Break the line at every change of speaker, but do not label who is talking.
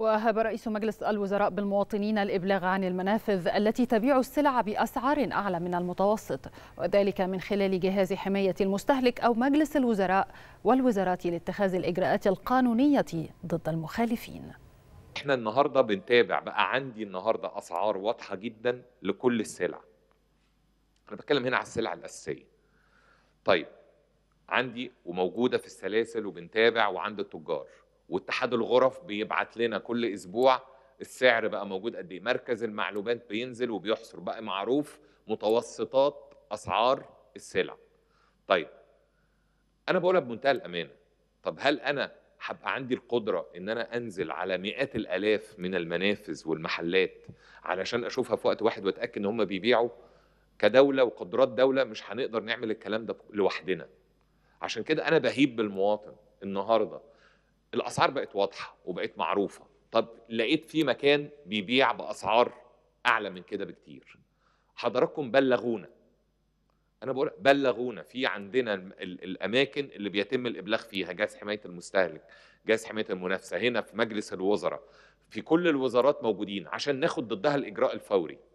وهب رئيس مجلس الوزراء بالمواطنين الإبلاغ عن المنافذ التي تبيع السلع بأسعار أعلى من المتوسط وذلك من خلال جهاز حماية المستهلك أو مجلس الوزراء والوزارات لاتخاذ الإجراءات القانونية ضد المخالفين
احنا النهاردة بنتابع بقى عندي النهاردة أسعار واضحة جدا لكل السلع أنا بتكلم هنا على السلع الأساسية طيب عندي وموجودة في السلاسل وبنتابع وعند التجار واتحاد الغرف بيبعت لنا كل اسبوع السعر بقى موجود قد ايه مركز المعلومات بينزل وبيحصر بقى معروف متوسطات اسعار السلع طيب انا بقولها بمنتهى الامانه طب هل انا هبقى عندي القدره ان انا انزل على مئات الالاف من المنافذ والمحلات علشان اشوفها في وقت واحد واتاكد ان هم بيبيعوا كدوله وقدرات دوله مش هنقدر نعمل الكلام ده لوحدنا عشان كده انا بهيب بالمواطن النهارده الاسعار بقت واضحه وبقت معروفه طب لقيت في مكان بيبيع باسعار اعلى من كده بكتير حضراتكم بلغونا انا بقول بلغونا في عندنا الاماكن اللي بيتم الابلاغ فيها جهاز حمايه المستهلك جهاز حمايه المنافسه هنا في مجلس الوزراء في كل الوزارات موجودين عشان ناخد ضدها الاجراء الفوري